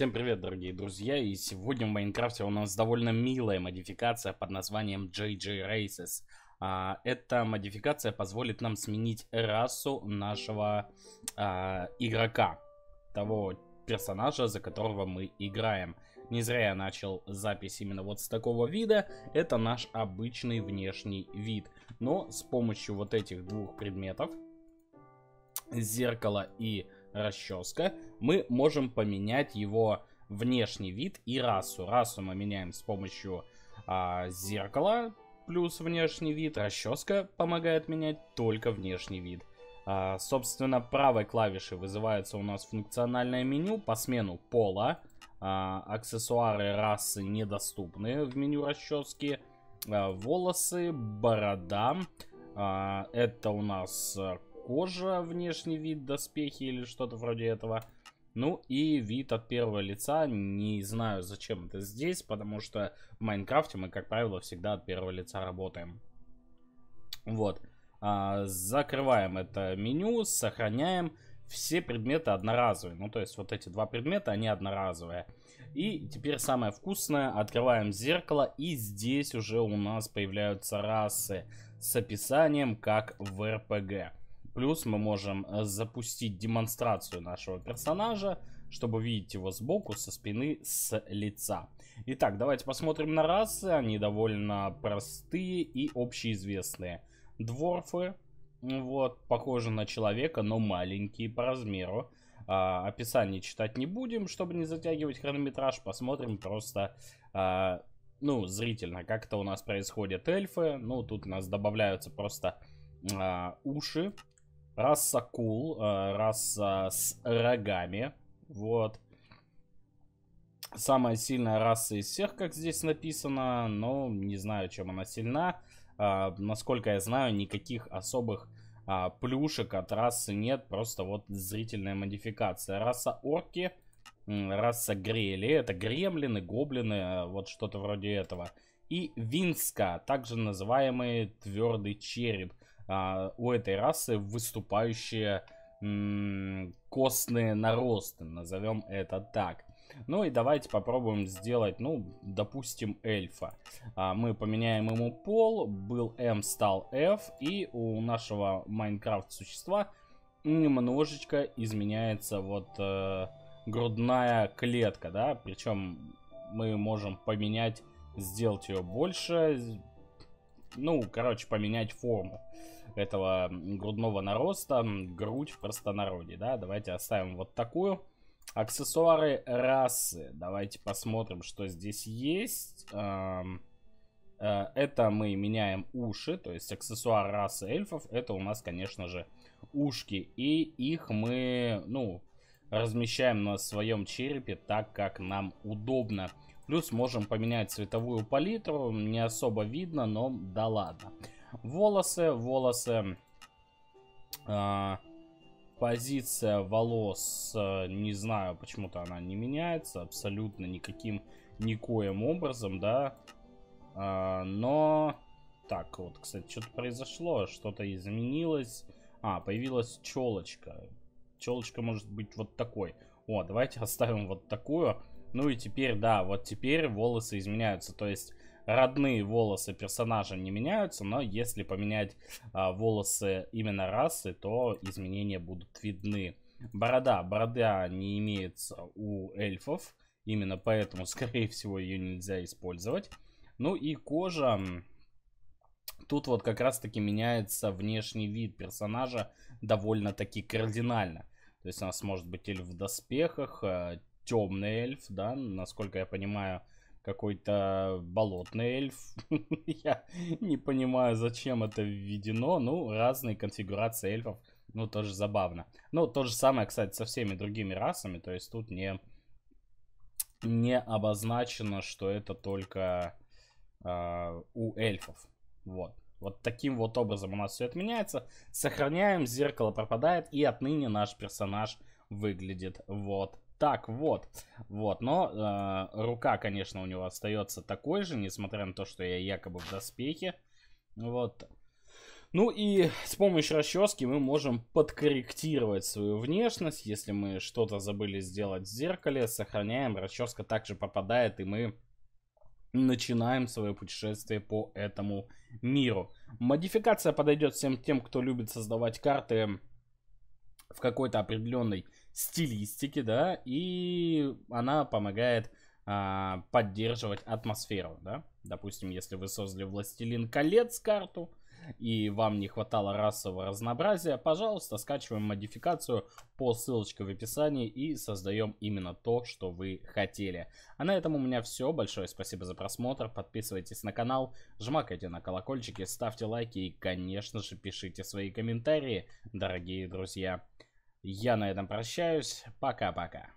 Всем привет, дорогие друзья, и сегодня в Майнкрафте у нас довольно милая модификация под названием JJ Races. А, эта модификация позволит нам сменить расу нашего а, игрока, того персонажа, за которого мы играем. Не зря я начал запись именно вот с такого вида. Это наш обычный внешний вид. Но с помощью вот этих двух предметов, зеркала и расческа, мы можем поменять его внешний вид и расу. Расу мы меняем с помощью а, зеркала плюс внешний вид. Расческа помогает менять только внешний вид. А, собственно, правой клавишей вызывается у нас функциональное меню по смену пола. А, аксессуары расы недоступны в меню расчески. А, волосы, борода. А, это у нас э, кожа, внешний вид, доспехи или что-то вроде этого. Ну и вид от первого лица, не знаю зачем это здесь, потому что в Майнкрафте мы, как правило, всегда от первого лица работаем. Вот. А, закрываем это меню, сохраняем. Все предметы одноразовые, ну то есть вот эти два предмета, они одноразовые. И теперь самое вкусное, открываем зеркало и здесь уже у нас появляются расы с описанием как в РПГ. Плюс мы можем э, запустить демонстрацию нашего персонажа, чтобы видеть его сбоку, со спины, с лица. Итак, давайте посмотрим на расы. Они довольно простые и общеизвестные. Дворфы, вот, похожи на человека, но маленькие по размеру. А, описание читать не будем, чтобы не затягивать хронометраж. Посмотрим просто, а, ну, зрительно, как это у нас происходит эльфы. Ну, тут у нас добавляются просто а, уши Раса кул, э, раса с рогами. Вот. Самая сильная раса из всех, как здесь написано. Но не знаю, чем она сильна. Э, насколько я знаю, никаких особых э, плюшек от расы нет. Просто вот зрительная модификация. Раса орки, раса грели. Это гремлины, гоблины, вот что-то вроде этого. И винска, также называемый твердый череп. А, у этой расы выступающие костные наросты, назовем это так. Ну и давайте попробуем сделать, ну, допустим, эльфа. А, мы поменяем ему пол, был M, стал F, и у нашего Майнкрафт существа немножечко изменяется вот э, грудная клетка, да, причем мы можем поменять, сделать ее больше, ну, короче, поменять форму этого грудного нароста, грудь в простонародье, да, давайте оставим вот такую. Аксессуары расы, давайте посмотрим, что здесь есть. Э, это мы меняем уши, то есть аксессуар расы эльфов, это у нас, конечно же, ушки. И их мы, ну, размещаем на своем черепе так, как нам удобно. Плюс можем поменять цветовую палитру, не особо видно, но да ладно волосы, волосы, э, позиция волос, э, не знаю, почему-то она не меняется абсолютно никаким, никоим образом, да, э, но, так, вот, кстати, что-то произошло, что-то изменилось, а, появилась челочка, челочка может быть вот такой, о, давайте оставим вот такую, ну и теперь, да, вот теперь волосы изменяются, то есть родные волосы персонажа не меняются, но если поменять а, волосы именно расы, то изменения будут видны. Борода. Борода не имеется у эльфов, именно поэтому, скорее всего, ее нельзя использовать. Ну и кожа. Тут вот как раз-таки меняется внешний вид персонажа довольно-таки кардинально. То есть у нас может быть эльф в доспехах, а, темный эльф, да, насколько я понимаю, какой-то болотный эльф. Я не понимаю, зачем это введено. Ну, разные конфигурации эльфов. Ну, тоже забавно. Ну, то же самое, кстати, со всеми другими расами. То есть тут не, не обозначено, что это только э, у эльфов. Вот. Вот таким вот образом у нас все отменяется. Сохраняем, зеркало пропадает, и отныне наш персонаж выглядит вот так, вот, вот, но э, рука, конечно, у него остается такой же, несмотря на то, что я якобы в доспехе, вот. Ну и с помощью расчески мы можем подкорректировать свою внешность, если мы что-то забыли сделать в зеркале, сохраняем, расческа также попадает, и мы начинаем свое путешествие по этому миру. Модификация подойдет всем тем, кто любит создавать карты в какой-то определенной стилистики, да, и она помогает а, поддерживать атмосферу, да. Допустим, если вы создали «Властелин колец» карту, и вам не хватало расового разнообразия, пожалуйста, скачиваем модификацию по ссылочке в описании и создаем именно то, что вы хотели. А на этом у меня все. Большое спасибо за просмотр. Подписывайтесь на канал, жмакайте на колокольчики, ставьте лайки и, конечно же, пишите свои комментарии, дорогие друзья. Я на этом прощаюсь. Пока-пока.